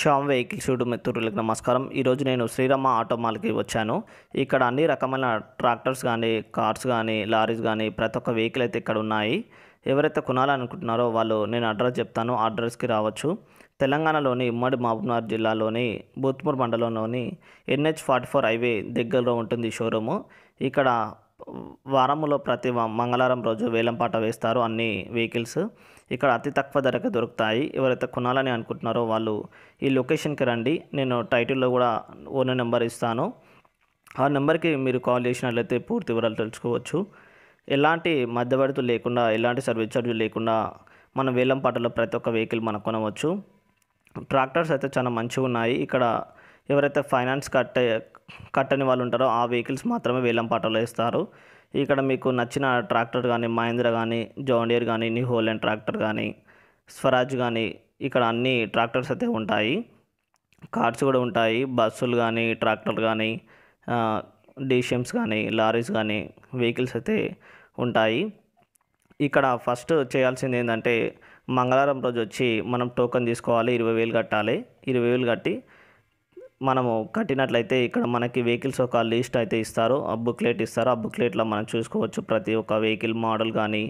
Shyam vehicles YouTube మిత్రులకు నమస్కారం ఈరోజు నేను శ్రీరామ ఆటో మాల్కి వచ్చాను ఇక్కడ అన్ని రకమైన ట్రాక్టర్స్ కానీ కార్స్ కానీ లారీస్ కానీ ప్రతి ఒక్క వెహికల్ అయితే ఇక్కడ ఉన్నాయి ఎవరైతే కొనాలనుకుంటున్నారో వాళ్ళు నేను అడ్రస్ చెప్తాను ఆ అడ్రస్కి రావచ్చు తెలంగాణలోని ఉమ్మడి మహబూబ్నగర్ జిల్లాలోని బూత్పూర్ మండలంలోని ఎన్హెచ్ ఫార్టీ ఫోర్ హైవే దగ్గరలో ఉంటుంది షోరూము ఇక్కడ వారంలో ప్రతి మంగళవారం రోజు వేలం పాట వేస్తారు అన్ని వెహికల్స్ ఇక్కడ అతి తక్కువ ధరకే దొరుకుతాయి ఎవరైతే కొనాలని అనుకుంటున్నారో వాళ్ళు ఈ లొకేషన్కి రండి నేను టైటిల్లో కూడా ఓనర్ నెంబర్ ఇస్తాను ఆ నెంబర్కి మీరు కాల్ చేసినట్లయితే పూర్తి వివరాలు తెలుసుకోవచ్చు ఎలాంటి మధ్యవర్తులు లేకుండా ఎలాంటి సర్వీస్ ఛార్జ్ లేకుండా మనం వేలంపాటలో ప్రతి ఒక్క వెహికల్ మనం కొనవచ్చు ట్రాక్టర్స్ అయితే చాలా మంచిగా ఉన్నాయి ఇక్కడ ఎవరైతే ఫైనాన్స్ కట్టే కట్టని వాళ్ళు ఉంటారో ఆ వెహికల్స్ మాత్రమే వేలం పాటలో ఇస్తారు ఇక్కడ మీకు నచ్చిన ట్రాక్టర్ కానీ మహేంద్ర కానీ జాండియర్ కానీ న్యూ హోల్యాండ్ ట్రాక్టర్ కానీ స్వరాజ్ కానీ ఇక్కడ అన్ని ట్రాక్టర్స్ అయితే ఉంటాయి కార్స్ కూడా ఉంటాయి బస్సులు కానీ ట్రాక్టర్ కానీ డీషియమ్స్ కానీ లారీస్ కానీ వెహికల్స్ అయితే ఉంటాయి ఇక్కడ ఫస్ట్ చేయాల్సింది ఏంటంటే మంగళవారం రోజు వచ్చి మనం టోకెన్ తీసుకోవాలి ఇరవై వేలు కట్టాలి ఇరవై వేలు కట్టి మనము కట్టినట్లయితే ఇక్కడ మనకి వెహికల్స్ ఒక లిస్ట్ అయితే ఇస్తారు ఆ బుక్లెట్ ఇస్తారు ఆ బుక్లెట్లో మనం చూసుకోవచ్చు ప్రతి ఒక్క వెహికల్ మోడల్ కానీ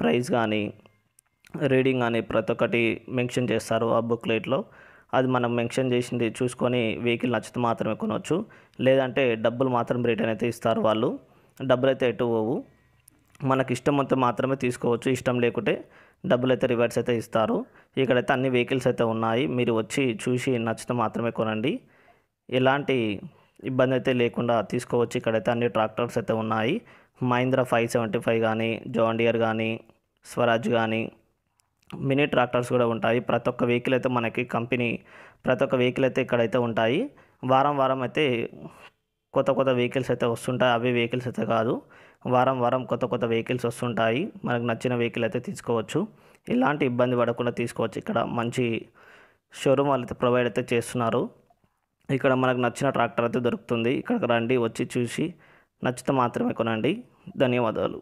ప్రైస్ కానీ రీడింగ్ కానీ ప్రతి ఒక్కటి మెన్షన్ చేస్తారు ఆ బుక్లెట్లో అది మనం మెన్షన్ చేసింది చూసుకొని వెహికల్ నచ్చితే మాత్రమే కొనవచ్చు లేదంటే డబ్బులు మాత్రం రిటర్న్ అయితే ఇస్తారు వాళ్ళు డబ్బులు అయితే ఎటు పోవు మనకి ఇష్టం అంతా మాత్రమే తీసుకోవచ్చు ఇష్టం లేకుంటే డబ్బులు అయితే రివర్స్ అయితే ఇస్తారు ఇక్కడైతే అన్ని వెహికల్స్ అయితే ఉన్నాయి మీరు వచ్చి చూసి నచ్చితే మాత్రమే కొనండి ఎలాంటి ఇబ్బంది అయితే లేకుండా తీసుకోవచ్చు ఇక్కడైతే అన్ని ట్రాక్టర్స్ అయితే ఉన్నాయి మహీంద్రా ఫైవ్ సెవెంటీ ఫైవ్ కానీ జాండియర్ కానీ స్వరాజ్ కానీ మినీ ట్రాక్టర్స్ కూడా ఉంటాయి ప్రతి ఒక్క వెహికల్ అయితే మనకి కంపెనీ ప్రతి ఒక్క వెహికల్ అయితే ఇక్కడైతే ఉంటాయి వారం వారం అయితే కొత్త కొత్త వెహికల్స్ అయితే వస్తుంటాయి అవి వెహికల్స్ అయితే కాదు వారం వారం కొత్త కొత్త వెహికల్స్ వస్తుంటాయి మనకు నచ్చిన వెహికల్ అయితే తీసుకోవచ్చు ఇలాంటి ఇబ్బంది పడకుండా తీసుకోవచ్చు ఇక్కడ మంచి షోరూమ్ వాళ్ళు అయితే ప్రొవైడ్ అయితే చేస్తున్నారు ఇక్కడ మనకు నచ్చిన ట్రాక్టర్ అయితే దొరుకుతుంది ఇక్కడికి రండి వచ్చి చూసి నచ్చితే మాత్రమే కొనండి ధన్యవాదాలు